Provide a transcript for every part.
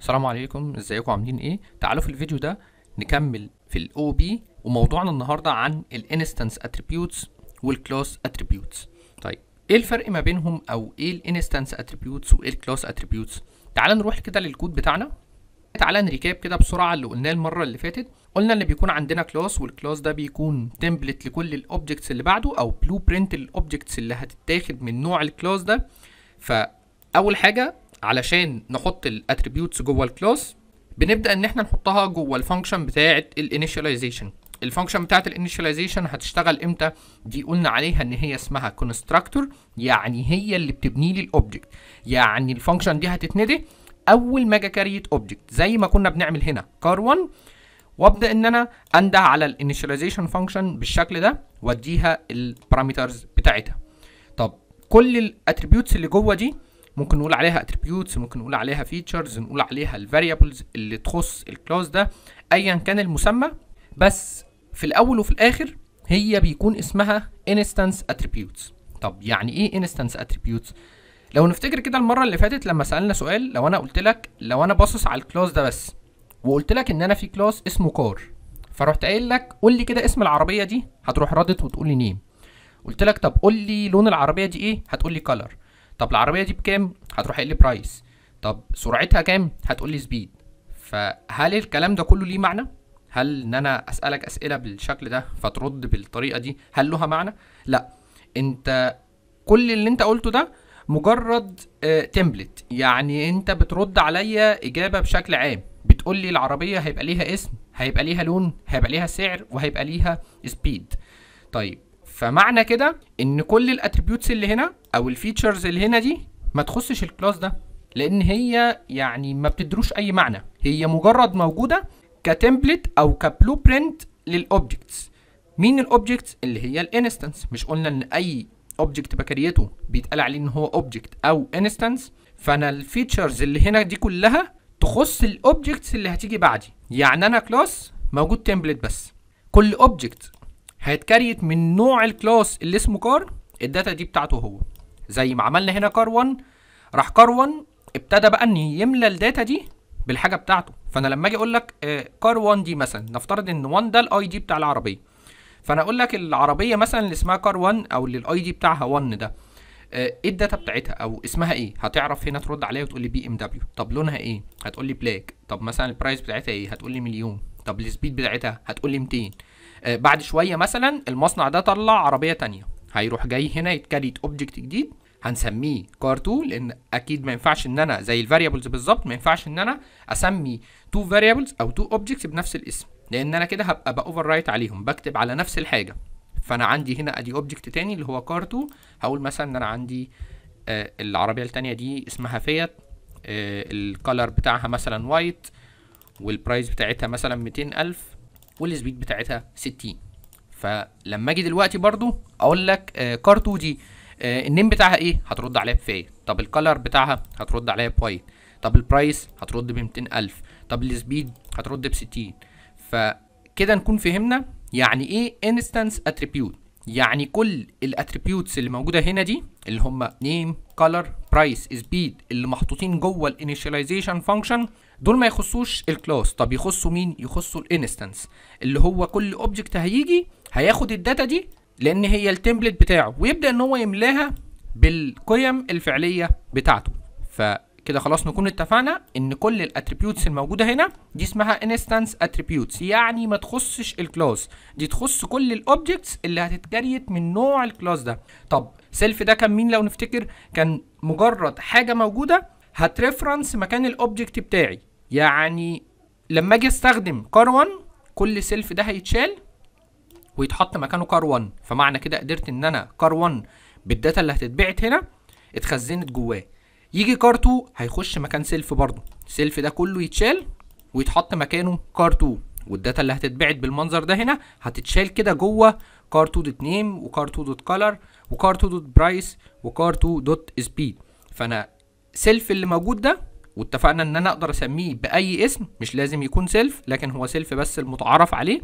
السلام عليكم ازيكم عاملين ايه تعالوا في الفيديو ده نكمل في الاو بي وموضوعنا النهارده عن الانستنس اتريبيوتس والكلاس اتريبيوتس طيب ايه الفرق ما بينهم او ايه الانستنس اتريبيوتس وايه الكلاس اتريبيوتس تعال نروح كده للكود بتاعنا تعال نريكاب كده بسرعه اللي قلناه المره اللي فاتت قلنا ان بيكون عندنا كلاس والكلاس ده بيكون تمبلت لكل الاوبجكتس اللي بعده او بلو برنت الاوبجكتس اللي هتتاخد من نوع الكلاس ده فاول حاجه علشان نحط الاتريبيوتس جوه الكلاس بنبدا ان احنا نحطها جوه الفانكشن بتاعه الانيشاليزيشن الفانكشن بتاعه الانيشاليزيشن هتشتغل امتى دي قلنا عليها ان هي اسمها كونستراكتور يعني هي اللي بتبني لي الاوبجكت يعني الفانكشن دي هتتندي اول ما اجي اوبجكت زي ما كنا بنعمل هنا كار 1 وابدا ان انا انده على الانيشاليزيشن فانكشن بالشكل ده واديها البارامترز بتاعتها طب كل الاتريبيوتس اللي جوه دي ممكن نقول عليها اتريبيوتس ممكن نقول عليها فيتشرز نقول عليها الفاريبلز اللي تخص الكلاس ده ايا كان المسمى بس في الاول وفي الاخر هي بيكون اسمها انستانس اتريبيوتس طب يعني ايه انستانس اتريبيوتس لو نفتكر كده المره اللي فاتت لما سالنا سؤال لو انا قلت لك لو انا باصص على الكلاس ده بس وقلت لك ان انا في كلاس اسمه كار فرحت قايل لك قول لي كده اسم العربيه دي هتروح ردت وتقول لي نيم قلت لك طب قول لي لون العربيه دي ايه هتقول لي كلر طب العربيه دي بكام هتروح قايل لي برايس طب سرعتها كام هتقول لي سبيد فهل الكلام ده كله ليه معنى هل ان انا اسالك اسئله بالشكل ده فترد بالطريقه دي هل لها معنى لا انت كل اللي انت قلته ده مجرد تمبلت آه، يعني انت بترد عليا اجابه بشكل عام بتقول لي العربيه هيبقى ليها اسم هيبقى ليها لون هيبقى ليها سعر وهيبقى ليها سبيد طيب فمعنى كده ان كل الاتريبيوتس اللي هنا او الفيتشرز اللي هنا دي ما تخصش الكلاس ده لان هي يعني ما بتدروش اي معنى هي مجرد موجوده كتمبلت او كبلو برنت للاوبجكتس مين الاوبجكتس اللي هي الانستنس مش قلنا ان اي اوبجكت بكريته بيتقال عليه ان هو اوبجكت او انستنس فانا الفيتشرز اللي هنا دي كلها تخص الاوبجكتس اللي هتيجي بعدي يعني انا كلاس موجود تمبلت بس كل اوبجكت هيتكريت من نوع الكلاس اللي اسمه كار الداتا دي بتاعته هو زي ما عملنا هنا كار 1 راح كار 1 ابتدى بقى ان يملى الداتا دي بالحاجه بتاعته فانا لما اجي اقول لك آه، كار 1 دي مثلا نفترض ان 1 ده الاي دي بتاع العربيه فانا اقول لك العربيه مثلا اللي اسمها كار 1 او اللي الاي دي بتاعها 1 ده آه، ايه الداتا بتاعتها او اسمها ايه هتعرف هنا ترد عليا وتقول لي بي ام دبليو طب لونها ايه هتقول لي بلاك طب مثلا البرايس بتاعتها ايه هتقول لي مليون طب السبيد بتاعتها هتقول لي 200 آه، بعد شويه مثلا المصنع ده طلع عربيه تانية هيروح جاي هنا يتكريت اوبجكت جديد هنسميه كار 2 لان اكيد ما ينفعش ان انا زي الفاريبلز بالظبط ما ينفعش ان انا اسمي تو فاريبلز او تو اوبجكتس بنفس الاسم لان انا كده هبقى باوفر رايت عليهم بكتب على نفس الحاجه فانا عندي هنا ادي اوبجكت تاني اللي هو كار 2 هقول مثلا ان انا عندي آه العربيه التانية دي اسمها فيت آه الكالر بتاعها مثلا وايت والبرايس بتاعتها مثلا 200000 والسبيد بتاعتها 60 فلما اجي دلوقتي برضو اقول لك آه كار 2 دي آه النيم بتاعها ايه هترد عليها بفاي طب الكلر بتاعها هترد عليها بوايت طب البرايس هترد ب 200000 طب السبيد هترد ب 60 فكده نكون فهمنا يعني ايه انستانس اتريبيوت يعني كل الاتريبيوتس اللي موجوده هنا دي اللي هم نيم كلر برايس سبيد اللي محطوطين جوه الانيشاليزيشن فانكشن دول ما يخصوش الكلاس طب يخصوا مين يخصوا الانستنس اللي هو كل اوبجكت هيجي هياخد الداتا دي لان هي التمبلت بتاعه ويبدا ان هو يملاها بالقيم الفعليه بتاعته فكده خلاص نكون اتفقنا ان كل الاتريبيوتس الموجوده هنا دي اسمها انستنس اتريبيوتس يعني ما تخصش الكلاس دي تخص كل الاوبجكتس اللي هتتكريت من نوع الكلاس ده طب سيلف ده كان مين لو نفتكر كان مجرد حاجه موجوده هتريفرنس مكان الاوبجكت بتاعي يعني لما اجي استخدم كار 1 كل سيلف ده هيتشال ويتحط مكانه كار 1 فمعنى كده قدرت ان انا كار 1 بالداتا اللي هتتبعت هنا اتخزنت جواه يجي كار 2 هيخش مكان سيلف برضه السيلف ده كله يتشال ويتحط مكانه كار 2 والداتا اللي هتتبعت بالمنظر ده هنا هتتشال كده جوه كار 2 دوت نيم وكار 2 دوت كلر وكار 2 دوت برايس وكار 2 دوت سبيد فانا سيلف اللي موجود ده واتفقنا ان انا اقدر اسميه باي اسم مش لازم يكون سيلف لكن هو سيلف بس المتعارف عليه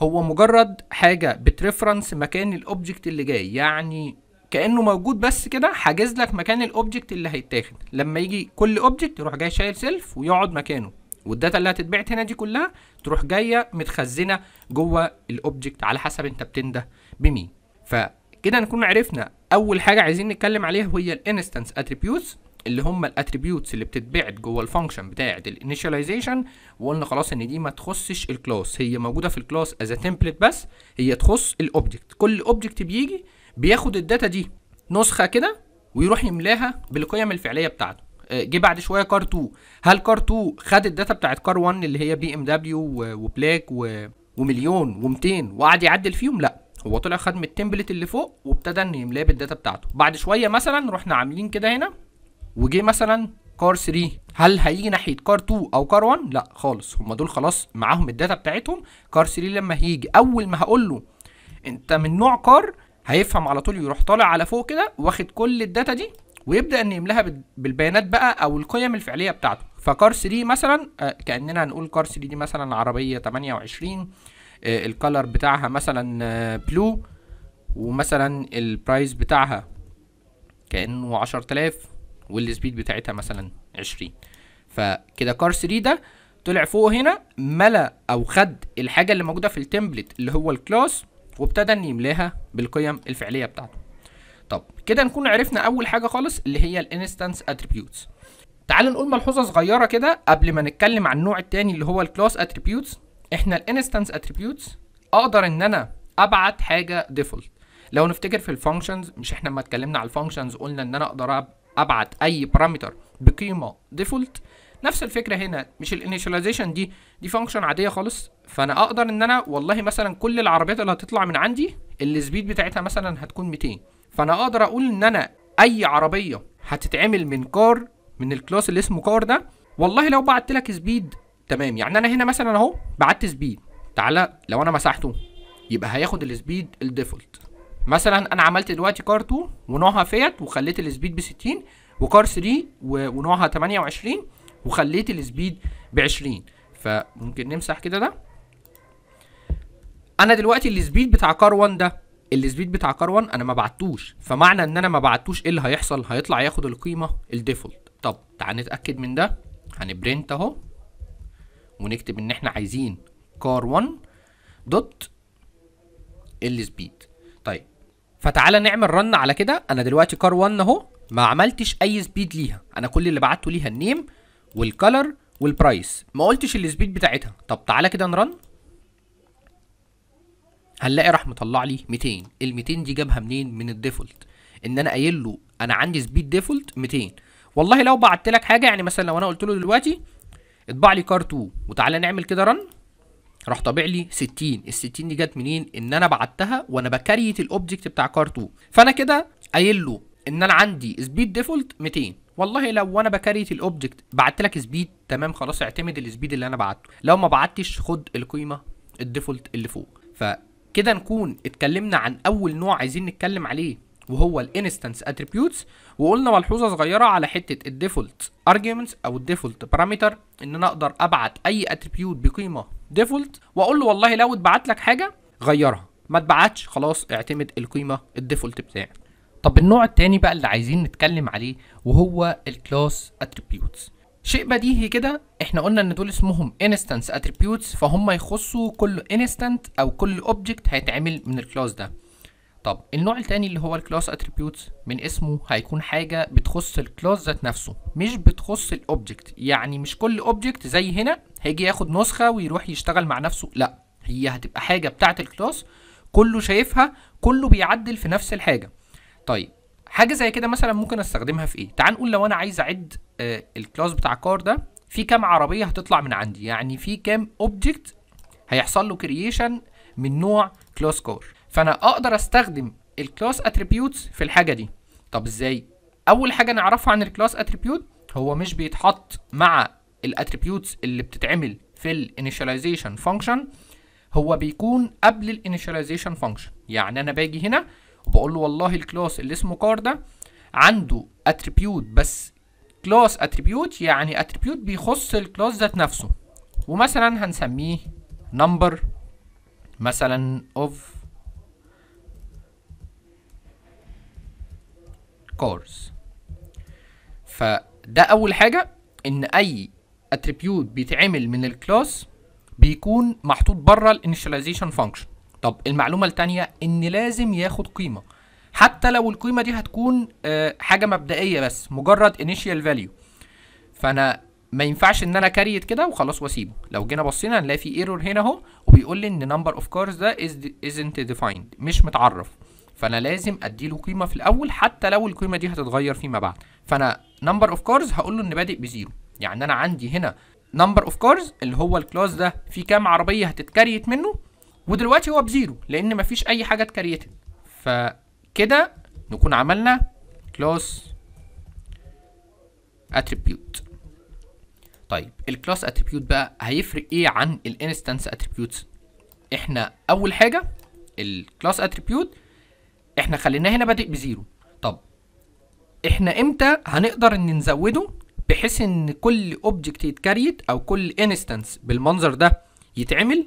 هو مجرد حاجه بتريفرنس مكان الاوبجكت اللي جاي يعني كانه موجود بس كده حاجز لك مكان الاوبجكت اللي هيتاخد لما يجي كل اوبجكت يروح جاي شايل سيلف ويقعد مكانه والداتا اللي هتتبعت هنا دي كلها تروح جايه متخزنه جوه الاوبجكت على حسب انت بتنده بمين فكده نكون عرفنا اول حاجه عايزين نتكلم عليها وهي الانستنس اتريبيوتس اللي هم الاتريبيوتس اللي بتتبعت جوه الفانكشن بتاعه الانيشاليزيشن وقلنا خلاص ان دي ما تخصش الكلاس هي موجوده في الكلاس از تمبلت بس هي تخص الاوبجكت كل اوبجكت بيجي بياخد الداتا دي نسخه كده ويروح يملاها بالقيم الفعليه بتاعته آه، جه بعد شويه كار 2 هل كار 2 خد الداتا بتاعت كار 1 اللي هي بي ام دبليو وبلاك و... ومليون و200 وقعد يعدل فيهم لا هو طلع خد من التمبلت اللي فوق وابتدى ان يملاه بالداتا بتاعته بعد شويه مثلا رحنا عاملين كده هنا وجي مثلا كار 3 هل هيجي ناحيه كار 2 او كار 1 لا خالص هم دول خلاص معاهم الداتا بتاعتهم كار 3 لما هيجي اول ما هقول له انت من نوع كار هيفهم على طول يروح طالع على فوق كده واخد كل الداتا دي ويبدا ان يملاها بالبيانات بقى او القيم الفعليه بتاعته فكار 3 مثلا آه، كاننا هنقول كار 3 دي مثلا عربيه 28 آه، الكالر بتاعها مثلا بلو آه، ومثلا البرايس بتاعها كانه 10000 والسبيد بتاعتها مثلا 20 فكده كار 3 ده طلع فوق هنا ملا او خد الحاجه اللي موجوده في التمبلت اللي هو الكلاس وابتدى ان يملاها بالقيم الفعليه بتاعته طب كده نكون عرفنا اول حاجه خالص اللي هي الانستانس اتريبيوتس تعال نقول ملحوظه صغيره كده قبل ما نتكلم عن النوع الثاني اللي هو الكلاس اتريبيوتس احنا الانستانس اتريبيوتس اقدر ان انا ابعت حاجه ديفولت لو نفتكر في الفانكشنز مش احنا لما اتكلمنا على الفانكشنز قلنا ان انا اقدر ابعت اي بارامتر بقيمه ديفولت نفس الفكره هنا مش الانيشاليزيشن دي دي فانكشن عاديه خالص فانا اقدر ان انا والله مثلا كل العربيات اللي هتطلع من عندي السبيد بتاعتها مثلا هتكون 200 فانا اقدر اقول ان انا اي عربيه هتتعمل من كار من الكلاس اللي اسمه كار ده والله لو بعت لك سبيد تمام يعني انا هنا مثلا اهو بعت سبيد تعالى لو انا مسحته يبقى هياخد السبيد الديفولت مثلا انا عملت دلوقتي كار 2 ونوعها فيت وخليت السبيد ب 60 وكار 3 ونوعها 28 وخليت السبيد ب 20 فممكن نمسح كده ده انا دلوقتي السبيد بتاع كار 1 ده السبيد بتاع كار 1 انا ما بعتوش فمعنى ان انا ما بعتوش ايه اللي هيحصل هيطلع ياخد القيمه الديفولت طب تعال نتاكد من ده هنبرنت اهو ونكتب ان احنا عايزين كار 1 دوت السبيد طيب فتعالى نعمل رن على كده انا دلوقتي كار 1 اهو ما عملتش اي سبيد ليها انا كل اللي بعته ليها النيم والكلر والبرايس ما قلتش السبيد بتاعتها طب تعالى كده نرن هنلاقي راح مطلع لي 200 ال 200 دي جابها منين من الديفولت ان انا قايل له انا عندي سبيد ديفولت 200 والله لو بعت لك حاجه يعني مثلا لو انا قلت له دلوقتي اطبع لي كار 2 وتعالى نعمل كده رن راح طابع لي 60 ال 60 دي جت منين ان انا بعتها وانا بكريت الاوبجكت بتاع كار 2 فانا كده قايل له ان انا عندي سبيد ديفولت 200 والله لو انا بكريت الاوبجكت بعت لك سبيد تمام خلاص اعتمد السبيد اللي انا بعته لو ما بعتش خد القيمه الديفولت اللي فوق فكده نكون اتكلمنا عن اول نوع عايزين نتكلم عليه وهو الانستنس اتريبيوتس وقلنا ملحوظه صغيره على حته الديفولت ارجيومنتس او الديفولت بارامتر ان انا اقدر ابعت اي اتريبيوت بقيمه ديفولت واقول له والله لو اتبعت لك حاجه غيرها ما اتبعتش خلاص اعتمد القيمه الديفولت بتاعي طب النوع التاني بقى اللي عايزين نتكلم عليه وهو الكلاس اتريبيوتس شيء بديهي كده احنا قلنا ان دول اسمهم انستنس اتريبيوتس فهم يخصوا كل انستنت او كل اوبجكت هيتعمل من الكلاس ده طب النوع التاني اللي هو الكلاس اتريبيوتس من اسمه هيكون حاجه بتخص الكلاس ذات نفسه مش بتخص الاوبجكت يعني مش كل اوبجكت زي هنا هيجي ياخد نسخه ويروح يشتغل مع نفسه لا هي هتبقى حاجه بتاعه الكلاس كله شايفها كله بيعدل في نفس الحاجه طيب حاجه زي كده مثلا ممكن استخدمها في ايه تعال نقول لو انا عايز اعد آه الكلاس بتاع كار ده في كام عربيه هتطلع من عندي يعني في كام اوبجكت هيحصل له كرييشن من نوع كلاس كار فانا اقدر استخدم الكلاس اتريبيوتس في الحاجه دي طب ازاي اول حاجه نعرفها عن الكلاس اتريبيوت هو مش بيتحط مع الاتريبيوتس اللي بتتعمل في الانيشاليزيشن فانكشن هو بيكون قبل الانيشاليزيشن فانكشن يعني انا باجي هنا وبقول له والله الكلاس اللي اسمه كار ده عنده اتريبيوت بس كلاس اتريبيوت يعني اتريبيوت بيخص الكلاس ذات نفسه ومثلا هنسميه نمبر مثلا اوف كارز فده اول حاجه ان اي اتريبيوت بيتعمل من الكلاس بيكون محطوط بره الانيشاليزيشن فانكشن طب المعلومه الثانيه ان لازم ياخد قيمه حتى لو القيمه دي هتكون آه، حاجه مبدئيه بس مجرد انيشال فاليو فانا ما ينفعش ان انا كريت كده وخلاص واسيبه لو جينا بصينا هنلاقي في ايرور هنا اهو وبيقول لي ان نمبر اوف كارز ده ازنت ديفايند مش متعرف فانا لازم اديله قيمه في الاول حتى لو القيمه دي هتتغير فيما بعد فانا نمبر اوف كارز هقول له ان بادئ بزيرو يعني انا عندي هنا نمبر اوف كارز اللي هو الكلاس ده فيه كام عربيه هتتكريت منه ودلوقتي هو بزيرو لان مفيش اي حاجه اتكريتت فكده نكون عملنا كلاس اتريبيوت طيب الكلاس اتريبيوت بقى هيفرق ايه عن الانستانس اتريبيوت احنا اول حاجه الكلاس اتريبيوت احنا خليناه هنا بادئ بزيرو طب احنا امتى هنقدر ان نزوده بحيث ان كل اوبجكت يتكريت او كل انستنس بالمنظر ده يتعمل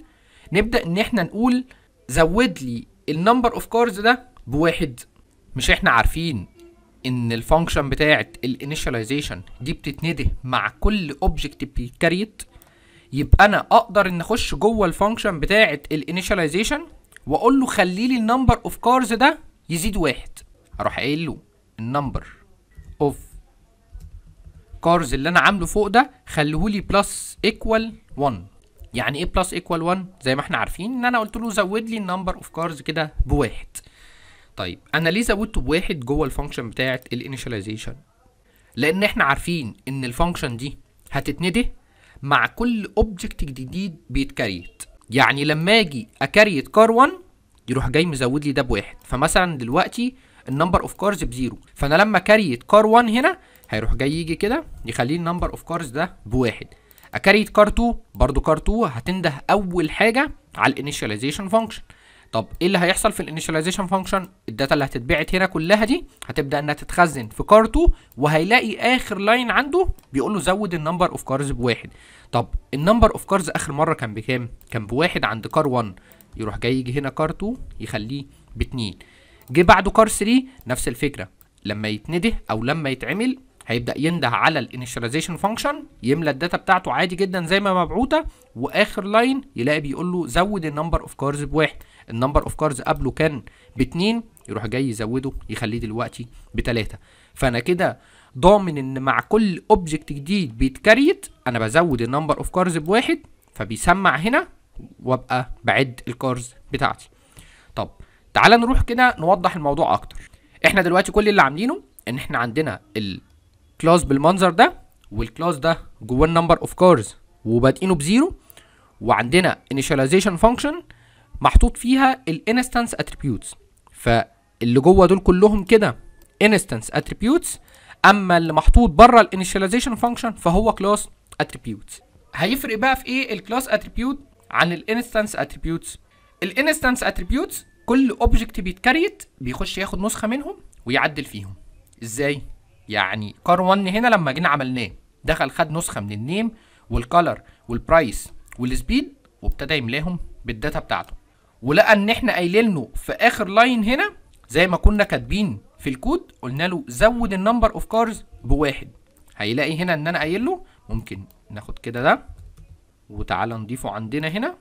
نبدا ان احنا نقول زود لي النمبر اوف كارز ده بواحد مش احنا عارفين ان الفانكشن بتاعت الانيشاليزيشن دي بتتنده مع كل اوبجكت بيتكريت يبقى انا اقدر ان اخش جوه الفانكشن بتاعت الانيشاليزيشن واقول له خلي لي النمبر اوف كارز ده يزيد واحد اروح قايل له النمبر اوف كارز اللي انا عامله فوق ده خليهولي بلس ايكوال 1 يعني ايه بلس ايكوال 1 زي ما احنا عارفين ان انا قلت له زود لي النمبر اوف كارز كده بواحد طيب انا ليه زودته بواحد جوه الفانكشن بتاعه الانيشاليزيشن لان احنا عارفين ان الفانكشن دي هتتندي مع كل اوبجكت جديد بيتكريت يعني لما اجي اكريت كار 1 يروح جاي مزود لي ده بواحد فمثلا دلوقتي النمبر اوف كارز بزيرو فانا لما كريت كار 1 هنا هيروح جاي يجي كده يخليه النمبر اوف كارز ده بواحد اكريت كار 2 برضه كار 2 هتنده اول حاجه على الانيشاليزيشن فانكشن طب ايه اللي هيحصل في الانيشاليزيشن فانكشن الداتا اللي هتتبعت هنا كلها دي هتبدا انها تتخزن في كار 2 وهيلاقي اخر لاين عنده بيقول له زود النمبر اوف كارز بواحد طب النمبر اوف كارز اخر مره كان بكام كان بواحد عند كار 1 يروح جاي يجي هنا كار 2 يخليه باتنين جه بعده كار 3 نفس الفكره لما يتنده او لما يتعمل هيبدا ينده على الانيشاليزيشن فانكشن يملى الداتا بتاعته عادي جدا زي ما مبعوته واخر لاين يلاقي بيقول له زود النمبر اوف كارز بواحد النمبر اوف كارز قبله كان باتنين يروح جاي يزوده يخليه دلوقتي بتلاته فانا كده ضامن ان مع كل اوبجكت جديد بيتكريت انا بزود النمبر اوف كارز بواحد فبيسمع هنا وابقى بعد الكارز بتاعتي طب تعال نروح كده نوضح الموضوع اكتر احنا دلوقتي كل اللي عاملينه ان احنا عندنا كلاس بالمنظر ده والكلاس ده جواه النمبر اوف كارز وبادئينه بزيرو وعندنا initialization فانكشن محطوط فيها الانستانس اتريبيوتس فاللي جوه دول كلهم كده انستانس اتريبيوتس اما اللي محطوط بره الانيشاليزيشن فانكشن فهو كلاس اتريبيوتس هيفرق بقى في ايه الكلاس اتريبيوت عن الانستانس اتريبيوتس الانستانس اتريبيوتس كل اوبجكت بيتكريت بيخش ياخد نسخه منهم ويعدل فيهم ازاي يعني كار 1 هنا لما جينا عملناه دخل خد نسخه من النيم والكالر والبرايس والسبيد وابتدى يملاهم بالداتا بتاعته ولقى ان احنا قايلين له في اخر لاين هنا زي ما كنا كاتبين في الكود قلنا له زود النمبر اوف كارز بواحد هيلاقي هنا ان انا قايل له ممكن ناخد كده ده وتعالى نضيفه عندنا هنا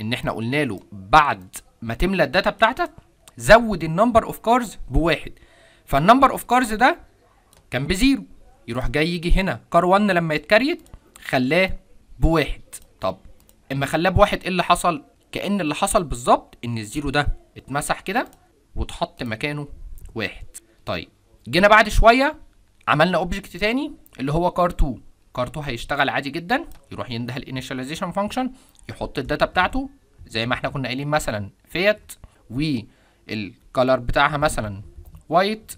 ان احنا قلنا له بعد ما تملى الداتا بتاعتك زود النمبر اوف كارز بواحد فالنمبر اوف كارز ده كان بزيرو يروح جاي يجي هنا كار 1 لما يتكريت خلاه بواحد طب اما خلاه بواحد ايه اللي حصل كان اللي حصل بالظبط ان الزيرو ده اتمسح كده واتحط مكانه واحد طيب جينا بعد شويه عملنا اوبجكت تاني اللي هو كار 2 كار 2 هيشتغل عادي جدا يروح ينده الانيشاليزيشن فانكشن يحط الداتا بتاعته زي ما احنا كنا قايلين مثلا فيت والكلر بتاعها مثلا وايت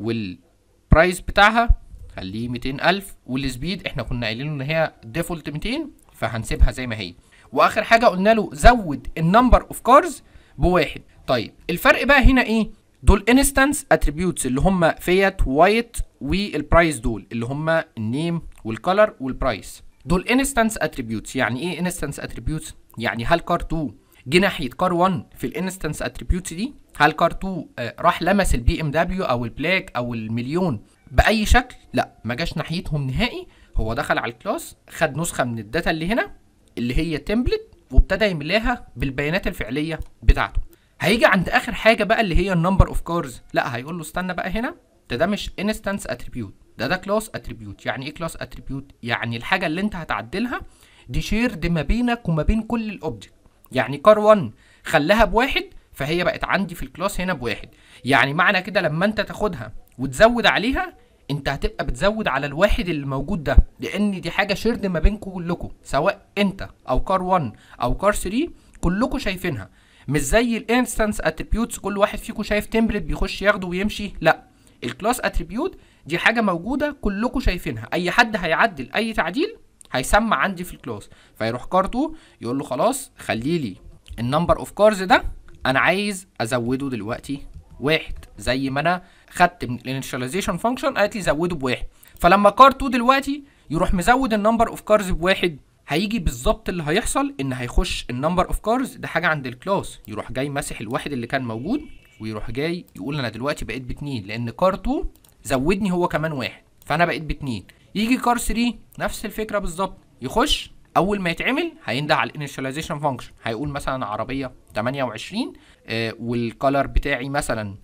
والبرايس بتاعها خليه 200000 والسبيد احنا كنا قايلين ان هي ديفولت 200 فهنسيبها زي ما هي واخر حاجه قلنا له زود النمبر اوف كارز بواحد طيب الفرق بقى هنا ايه دول انستانس اتريبيوتس اللي هم فيت وايت والبرايس دول اللي هم النيم والكلر والبرايس دول انستانس اتريبيوتس يعني ايه انستانس اتريبيوتس يعني هل كار 2 جه ناحيه كار 1 في الانستنس اتريبيوتس دي هل كار آه، 2 راح لمس البي ام دبليو او البلاك او المليون باي شكل لا ما جاش ناحيتهم نهائي هو دخل على الكلاس خد نسخه من الداتا اللي هنا اللي هي تمبلت وابتدى يملاها بالبيانات الفعليه بتاعته هيجي عند اخر حاجه بقى اللي هي النمبر اوف كارز لا هيقول له استنى بقى هنا ده ده مش انستنس اتريبيوت ده ده كلاس اتريبيوت يعني ايه كلاس اتريبيوت يعني الحاجه اللي انت هتعدلها دي شيرد ما بينك وما بين كل الاوبجكت يعني كار 1 خلاها بواحد فهي بقت عندي في الكلاس هنا بواحد يعني معنى كده لما انت تاخدها وتزود عليها انت هتبقى بتزود على الواحد اللي موجود ده لان دي حاجه شيرد ما بينكم كلكم سواء انت او كار 1 او كار 3 كلكم شايفينها مش زي الانستانس اتريبيوتس كل واحد فيكم شايف تمبلت بيخش ياخده ويمشي لا الكلاس اتريبيوت دي حاجه موجوده كلكم شايفينها اي حد هيعدل اي تعديل هيسمع عندي في الكلاس فيروح كارتو يقول له خلاص خلي لي النمبر اوف كارز ده انا عايز ازوده دلوقتي واحد زي ما انا خدت من الانشاليزيشن فانكشن قالت لي زوده بواحد فلما كار 2 دلوقتي يروح مزود النمبر اوف كارز بواحد هيجي بالظبط اللي هيحصل ان هيخش النمبر اوف كارز ده حاجه عند الكلاس يروح جاي ماسح الواحد اللي كان موجود ويروح جاي يقول انا دلوقتي بقيت باتنين لان كار 2 زودني هو كمان واحد فانا بقيت باتنين يجي كار 3 نفس الفكره بالظبط يخش اول ما يتعمل هينده على الانيشاليزيشن فانكشن هيقول مثلا عربيه 28 آه والكالر بتاعي مثلا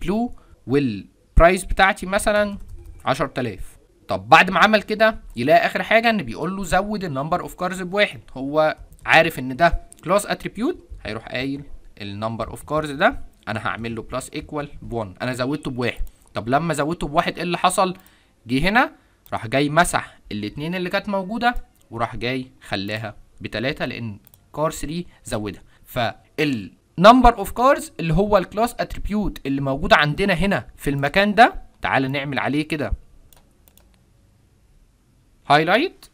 بلو والبرايس بتاعتي مثلا 10000 طب بعد ما عمل كده يلاقي اخر حاجه ان بيقول له زود النمبر اوف كارز بواحد هو عارف ان ده كلاس اتريبيوت هيروح قايل النمبر اوف كارز ده انا هعمل له بلس ايكوال ب1 انا زودته بواحد طب لما زودته بواحد ايه اللي حصل جه هنا راح جاي مسح الاتنين اللي كانت موجوده وراح جاي خلاها بتلاتة لان كار 3 زودها فالنمبر اوف كارز اللي هو الكلاس اتريبيوت اللي موجود عندنا هنا في المكان ده تعال نعمل عليه كده هايلايت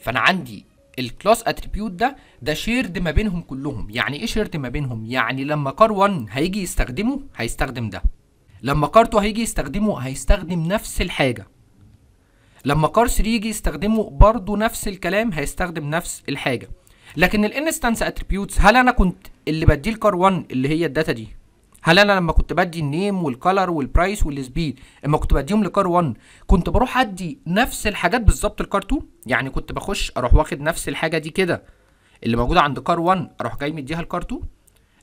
فانا عندي الكلاس اتريبيوت ده ده شيرد ما بينهم كلهم يعني ايه شيرد ما بينهم يعني لما كار 1 هيجي يستخدمه هيستخدم ده لما كار 2 هيجي يستخدمه هيستخدم نفس الحاجه لما كار 3 يجي يستخدمه برضه نفس الكلام هيستخدم نفس الحاجه لكن الانستانس اتريبيوتس هل انا كنت اللي بديه الكار 1 اللي هي الداتا دي هل انا لما كنت بدي النيم والكالر والبرايس والسبيد اما كنت بديهم لكار 1 كنت بروح ادي نفس الحاجات بالظبط لكار 2 يعني كنت بخش اروح واخد نفس الحاجه دي كده اللي موجوده عند كار 1 اروح جاي مديها لكار 2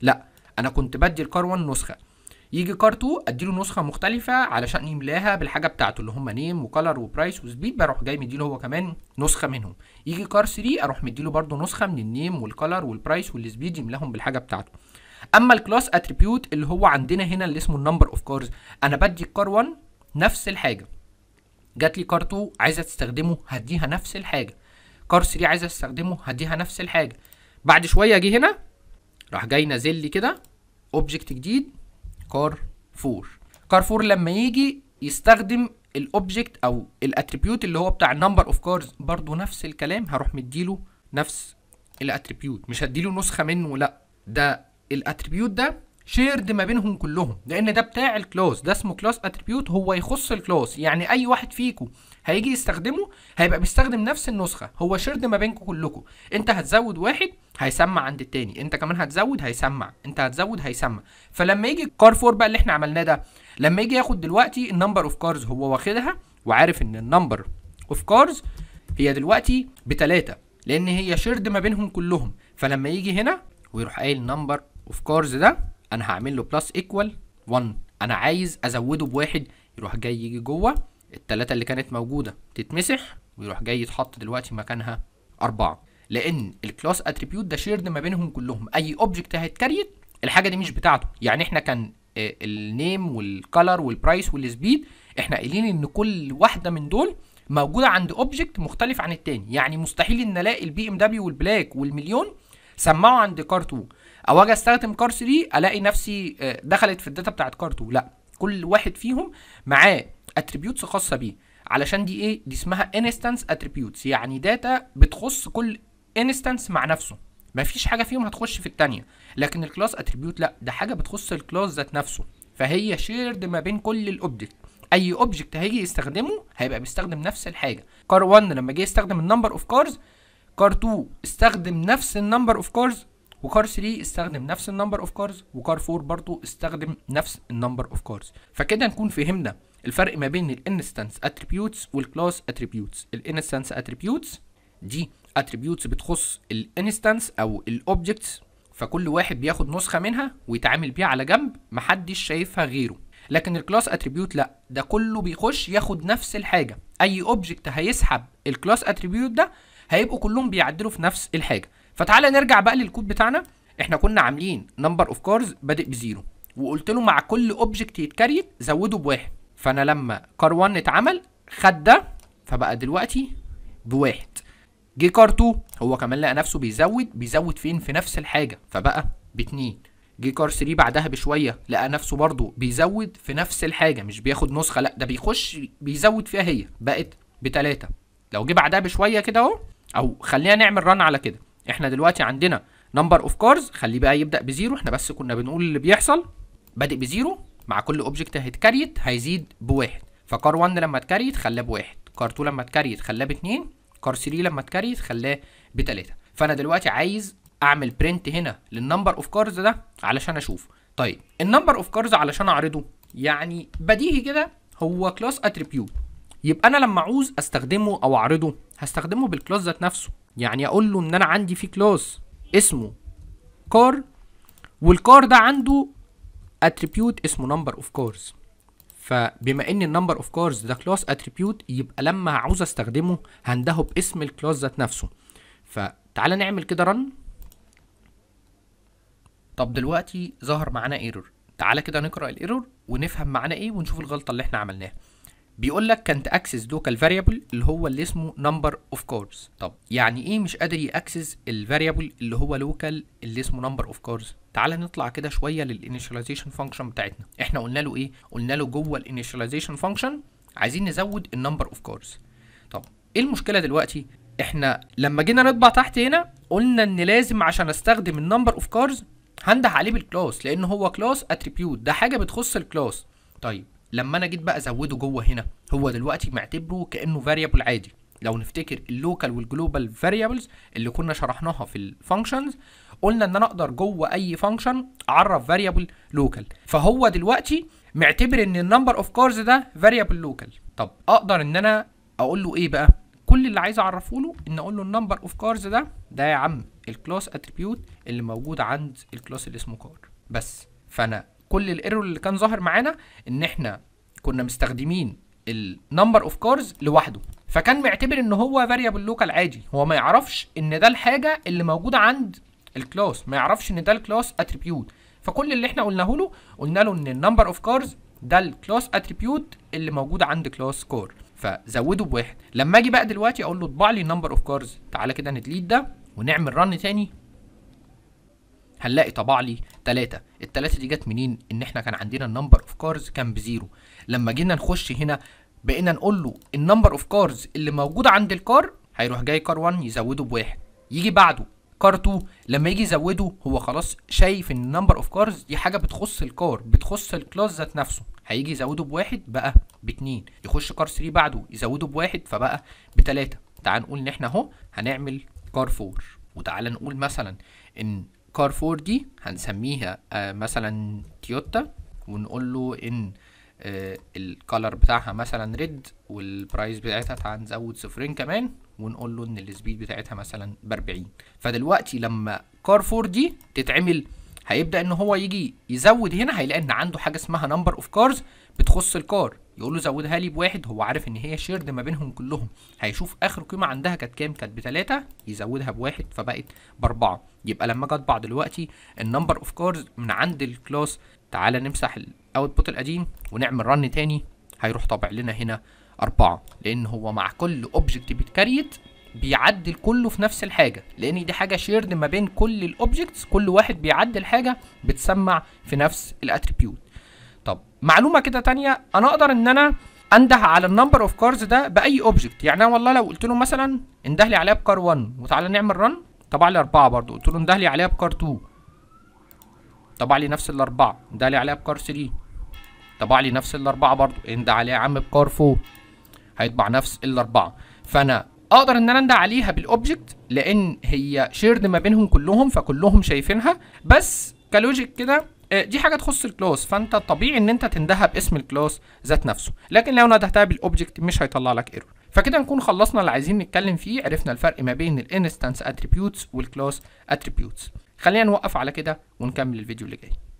لا انا كنت بدي الكار 1 نسخه يجي كارتو اديله نسخه مختلفه علشان يملاها بالحاجه بتاعته اللي هم نيم وكلر وبرايس وسبيد بروح جاي مديله هو كمان نسخه منهم يجي كار 3 اروح مديله برده نسخه من النيم والكلر والبرايس والسبيد يملاهم بالحاجه بتاعته اما الكلاس اتريبيوت اللي هو عندنا هنا اللي اسمه النمبر اوف كارز انا بدي الكار 1 نفس الحاجه جات لي كار 2 عايزه تستخدمه هديها نفس الحاجه كار 3 عايزه تستخدمه هديها نفس الحاجه بعد شويه اجي هنا راح جاي نازل لي كده اوبجكت جديد كارفور كارفور لما يجي يستخدم الاوبجكت او الاتريبيوت اللي هو بتاع النمبر اوف كارز برضو نفس الكلام هروح مديله نفس الاتريبيوت مش هديله نسخه منه لا ده الاتريبيوت ده شيرد ما بينهم كلهم لان ده بتاع الكلاس ده اسمه كلاس اتريبيوت هو يخص الكلاس يعني اي واحد فيكم هيجي يستخدمه هيبقى بيستخدم نفس النسخه هو شيرد ما بينكم كلكم انت هتزود واحد هيسمع عند التاني انت كمان هتزود هيسمع انت هتزود هيسمع فلما يجي الكار فور بقى اللي احنا عملناه ده لما يجي ياخد دلوقتي النمبر اوف كارز هو واخدها وعارف ان النمبر اوف كارز هي دلوقتي بتلاتة لان هي شيرد ما بينهم كلهم فلما يجي هنا ويروح قايل نمبر اوف كارز ده انا هعمل له بلس ايكوال 1 انا عايز ازوده بواحد يروح جاي يجي جوه التلاتة اللي كانت موجودة تتمسح ويروح جاي يتحط دلوقتي مكانها أربعة لأن الكلاس اتريبيوت ده شيرد ما بينهم كلهم أي أوبجكت هيتكريت الحاجة دي مش بتاعته يعني إحنا كان النيم والكلر والبرايس والسبيد إحنا قايلين إن كل واحدة من دول موجودة عند أوبجكت مختلف عن التاني يعني مستحيل إن ألاقي البي إم دبليو والبلاك والمليون سمعوا عند كار 2 او اجي استخدم كار 3 الاقي نفسي آه، دخلت في الداتا بتاعت كار 2 لا كل واحد فيهم معاه اتريبيوتس خاصه بيه علشان دي ايه دي اسمها انستانس اتريبيوتس يعني داتا بتخص كل انستانس مع نفسه مفيش حاجه فيهم هتخش في الثانيه لكن الكلاس اتريبيوت لا ده حاجه بتخص الكلاس ذات نفسه فهي شيرد ما بين كل الاوبجكت اي اوبجكت هيجي يستخدمه هيبقى بيستخدم نفس الحاجه كار 1 لما جه يستخدم النمبر اوف كارز كار 2 استخدم نفس النمبر اوف كارز وكار 3 استخدم نفس النمبر اوف كارز وكار 4 برضه استخدم نفس النمبر اوف كارز فكده نكون فهمنا الفرق ما بين الانستنس اتريبيوتس والكلاس اتريبيوتس الانستنس اتريبيوتس دي اتريبيوتس بتخص الانستنس او الاوبجكتس فكل واحد بياخد نسخه منها ويتعامل بيها على جنب محدش شايفها غيره لكن الكلاس اتريبيوت لا ده كله بيخش ياخد نفس الحاجه اي اوبجكت هيسحب الكلاس اتريبيوت ده هيبقوا كلهم بيعدلوا في نفس الحاجه فتعالى نرجع بقى للكود بتاعنا احنا كنا عاملين نمبر اوف كارز بادئ بزيرو وقلت له مع كل اوبجكت يتكريت زوده بواحد فانا لما كار 1 اتعمل خد ده فبقى دلوقتي بواحد جه كار 2 هو كمان لقى نفسه بيزود بيزود فين في نفس الحاجه فبقى باتنين جه كار 3 بعدها بشويه لقى نفسه برضه بيزود في نفس الحاجه مش بياخد نسخه لا ده بيخش بيزود فيها هي بقت بتلاته لو جه بعدها بشويه كده اهو او خلينا نعمل رن على كده احنا دلوقتي عندنا نمبر اوف كارز خليه بقى يبدا بزيرو احنا بس كنا بنقول اللي بيحصل بادئ بزيرو مع كل اوبجكت هيتكريت هيزيد بواحد فكار 1 لما اتكريت خلاه بواحد كار 2 لما اتكريت خلاه باتنين كار 3 لما اتكريت خلاه بتلاته فانا دلوقتي عايز اعمل برنت هنا للنمبر اوف كارز ده علشان اشوف طيب النمبر اوف كارز علشان اعرضه يعني بديهي كده هو كلاس اتريبيوت يبقى انا لما اعوز استخدمه او اعرضه هستخدمه بالكلاس ذات نفسه يعني اقول له ان انا عندي في كلاس اسمه كار والكار ده عنده اتريبيوت اسمه نمبر اوف كورز فبما ان النمبر اوف كورز ده كلاس اتريبيوت يبقى لما عاوز استخدمه هنده باسم الكلاس ذات نفسه فتعالى نعمل كده رن طب دلوقتي ظهر معانا ايرور تعالى كده نقرا الايرور ونفهم معانا ايه ونشوف الغلطه اللي احنا عملناها بيقول لك كانت اكسس لوكال فاريبل اللي هو اللي اسمه نمبر اوف كارز طب يعني ايه مش قادر ياكسس الفاريبل اللي هو لوكال اللي اسمه نمبر اوف كارز تعال نطلع كده شويه للانيشاليزيشن فانكشن بتاعتنا احنا قلنا له ايه قلنا له جوه الانيشاليزيشن فانكشن عايزين نزود النمبر اوف كارز طب ايه المشكله دلوقتي احنا لما جينا نطبع تحت هنا قلنا ان لازم عشان استخدم النمبر اوف كارز هنده عليه بالكلاس لان هو كلاس اتريبيوت ده حاجه بتخص الكلاس طيب لما انا جيت بقى ازوده جوه هنا هو دلوقتي معتبره كانه فاريبل عادي لو نفتكر اللوكال والجلوبال فاريبلز اللي كنا شرحناها في الفانكشنز قلنا ان انا اقدر جوه اي فانكشن اعرف فاريبل لوكال فهو دلوقتي معتبر ان النمبر اوف كارز ده فاريبل لوكال طب اقدر ان انا اقول له ايه بقى كل اللي عايز اعرفه له ان اقول له النمبر اوف كارز ده ده يا عم الكلاس اتريبيوت اللي موجود عند الكلاس اللي اسمه كار بس فانا كل الايرور اللي كان ظاهر معانا ان احنا كنا مستخدمين النمبر اوف كارز لوحده فكان معتبر ان هو فاريبل لوكال عادي هو ما يعرفش ان ده الحاجه اللي موجوده عند الكلاس ما يعرفش ان ده الكلاس اتريبيوت فكل اللي احنا قلناه له قلنا له ان النمبر اوف كارز ده الكلاس اتريبيوت اللي موجود عند كلاس كار فزوده بواحد لما اجي بقى دلوقتي اقول له اطبع لي نمبر اوف كارز تعالى كده نديليت ده ونعمل رن تاني هنلاقي طبع لي 3 الثلاثه دي جت منين ان احنا كان عندنا النمبر اوف كارز كان بزيرو لما جينا نخش هنا بقينا نقول له النمبر اوف كارز اللي موجوده عند الكار هيروح جاي كار 1 يزوده بواحد يجي بعده كار 2 لما يجي يزوده هو خلاص شايف ان النمبر اوف كارز دي حاجه بتخص الكار بتخص الكلاس ذات نفسه هيجي يزوده بواحد بقى باتنين يخش كار 3 بعده يزوده بواحد فبقى بتلاته تعال نقول ان احنا اهو هنعمل كار 4 وتعال نقول مثلا ان كار 4 دي هنسميها آه، مثلا تويوتا ونقول له ان آه، الكالر بتاعها مثلا ريد والبرايس بتاعتها نزود صفرين كمان ونقول له ان السبيد بتاعتها مثلا ب 40 فدلوقتي لما كار 4 دي تتعمل هيبدا ان هو يجي يزود هنا هيلاقي ان عنده حاجه اسمها نمبر اوف كارز بتخص الكار يقول له زودها لي بواحد هو عارف ان هي شيرد ما بينهم كلهم هيشوف اخر قيمه عندها كانت كام كانت بتلاته يزودها بواحد فبقت باربعه يبقى لما اجي اطبع دلوقتي النمبر اوف كارز من عند الكلاس تعالى نمسح الاوتبوت القديم ونعمل رن تاني هيروح طابع لنا هنا اربعه لان هو مع كل اوبجكت بيتكريت بيعدل كله في نفس الحاجه لان دي حاجه شيرد ما بين كل الاوبجكتس كل واحد بيعدل حاجه بتسمع في نفس الاتريبيوت معلومه كده تانية انا اقدر ان انا انده على النمبر اوف كارز ده باي اوبجكت يعني انا والله لو قلت له مثلا انده لي عليها بكار 1 وتعالى نعمل رن طبع لي اربعه برضو قلت له انده لي عليها بكار 2 طبع لي نفس الاربعه انده لي عليها بكار 3 طبع لي نفس الاربعه برضو انده عليها يا عم بكار 4 هيطبع نفس الاربعه فانا اقدر ان انا انده عليها بالاوبجكت لان هي شيرد ما بينهم كلهم فكلهم شايفينها بس كلوجيك كده آه، دي حاجه تخص الكلاس فانت طبيعي ان انت تندهها باسم الكلاس ذات نفسه لكن لو ندهتها بالاوبجكت مش هيطلع لك ايرور فكده نكون خلصنا اللي عايزين نتكلم فيه عرفنا الفرق ما بين الانستانس اتريبيوتس والكلاس اتريبيوتس خلينا نوقف على كده ونكمل الفيديو اللي جاي